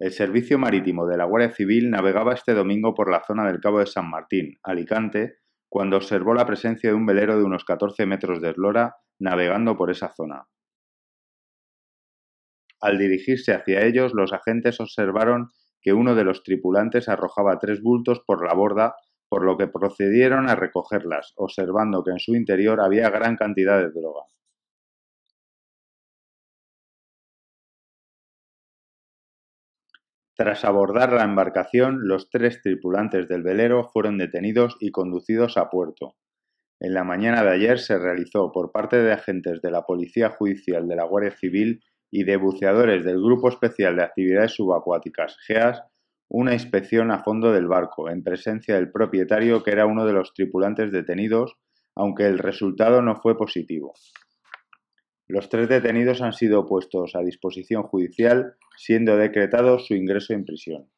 El Servicio Marítimo de la Guardia Civil navegaba este domingo por la zona del Cabo de San Martín, Alicante, cuando observó la presencia de un velero de unos 14 metros de eslora navegando por esa zona. Al dirigirse hacia ellos, los agentes observaron que uno de los tripulantes arrojaba tres bultos por la borda, por lo que procedieron a recogerlas, observando que en su interior había gran cantidad de droga. Tras abordar la embarcación, los tres tripulantes del velero fueron detenidos y conducidos a puerto. En la mañana de ayer se realizó por parte de agentes de la Policía Judicial de la Guardia Civil y de buceadores del Grupo Especial de Actividades Subacuáticas, GEAS, una inspección a fondo del barco, en presencia del propietario que era uno de los tripulantes detenidos, aunque el resultado no fue positivo. Los tres detenidos han sido puestos a disposición judicial, siendo decretado su ingreso en prisión.